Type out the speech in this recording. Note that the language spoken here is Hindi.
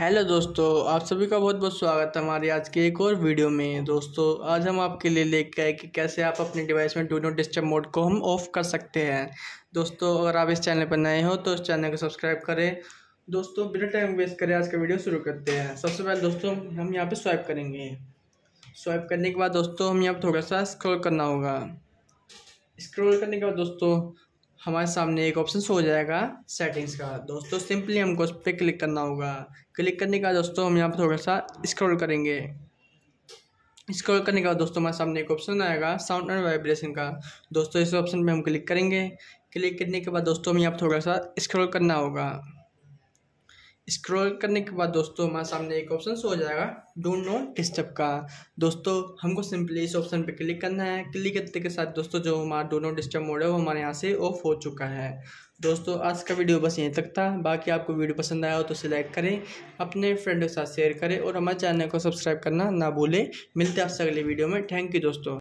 हेलो दोस्तों आप सभी का बहुत बहुत स्वागत है हमारे आज के एक और वीडियो में दोस्तों आज हम आपके लिए लेकर आए कि कैसे आप अपने डिवाइस में डू नॉट डिस्टर्ब मोड को हम ऑफ़ कर सकते हैं दोस्तों अगर आप इस चैनल पर नए हो तो इस चैनल को सब्सक्राइब करें दोस्तों बिना टाइम वेस्ट करें आज का वीडियो शुरू करते हैं सबसे पहले दोस्तों हम यहाँ पर स्वाइप करेंगे स्वाइप करने के बाद दोस्तों हम यहाँ पर थोड़ा सा स्क्रोल करना होगा स्क्रोल करने के बाद दोस्तों हमारे सामने एक ऑप्शन सो हो जाएगा सेटिंग्स का दोस्तों सिंपली हमको उस पर क्लिक करना होगा क्लिक करने का दोस्तों हम यहाँ पर थोड़ा सा स्क्रॉल करेंगे स्क्रॉल करने के बाद दोस्तों हमारे सामने एक ऑप्शन आएगा साउंड एंड वाइब्रेशन का दोस्तों इस ऑप्शन पे हम क्लिक करेंगे क्लिक करने के बाद दोस्तों हमें यहाँ पर थोड़ा सा स्क्रॉल करना होगा स्क्रॉल करने के बाद दोस्तों हमारे सामने एक ऑप्शन शो हो जाएगा डोंट नो डिस्टर्ब का दोस्तों हमको सिंपली इस ऑप्शन पे क्लिक करना है क्लिक करने के साथ दोस्तों जो हमारा डो नो डिस्टर्ब मोड है वो हमारे यहाँ से ऑफ हो चुका है दोस्तों आज का वीडियो बस यहीं तक था बाकी आपको वीडियो पसंद आया हो तो उसे लाइक करें अपने फ्रेंड के साथ शेयर करें और हमारे चैनल को सब्सक्राइब करना ना भूलें मिलते हैं आपसे अगले वीडियो में थैंक यू दोस्तों